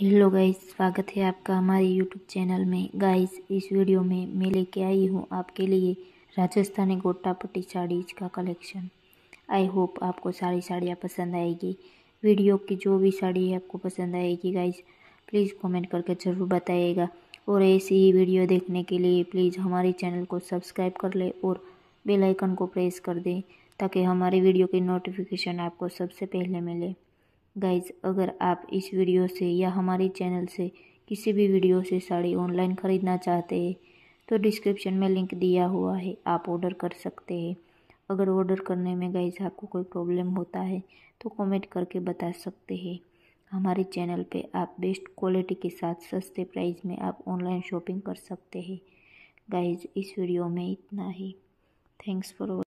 hello guys स्वागत है आपका हमारे यूट्यूब चैनल में गाइस इस वीडियो में मैं लेके आई हूँ आपके लिए राजस्थानी गोटापट्टी साड़ीज का कलेक्शन आई होप आपको सारी साड़ियाँ पसंद आएगी वीडियो की जो भी साड़ी है आपको पसंद आएगी गाइस प्लीज़ कमेंट करके ज़रूर बताइएगा और ऐसी ही वीडियो देखने के लिए प्लीज़ हमारे चैनल को सब्सक्राइब कर ले और बेलाइकन को प्रेस कर दें ताकि हमारे वीडियो की नोटिफिकेशन आपको सबसे पहले मिले गाइज अगर आप इस वीडियो से या हमारे चैनल से किसी भी वीडियो से साड़ी ऑनलाइन ख़रीदना चाहते हैं तो डिस्क्रिप्शन में लिंक दिया हुआ है आप ऑर्डर कर सकते हैं अगर ऑर्डर करने में गाइज आपको कोई प्रॉब्लम होता है तो कमेंट करके बता सकते हैं हमारे चैनल पे आप बेस्ट क्वालिटी के साथ सस्ते प्राइस में आप ऑनलाइन शॉपिंग कर सकते हैं गाइज इस वीडियो में इतना ही थैंक्स फॉर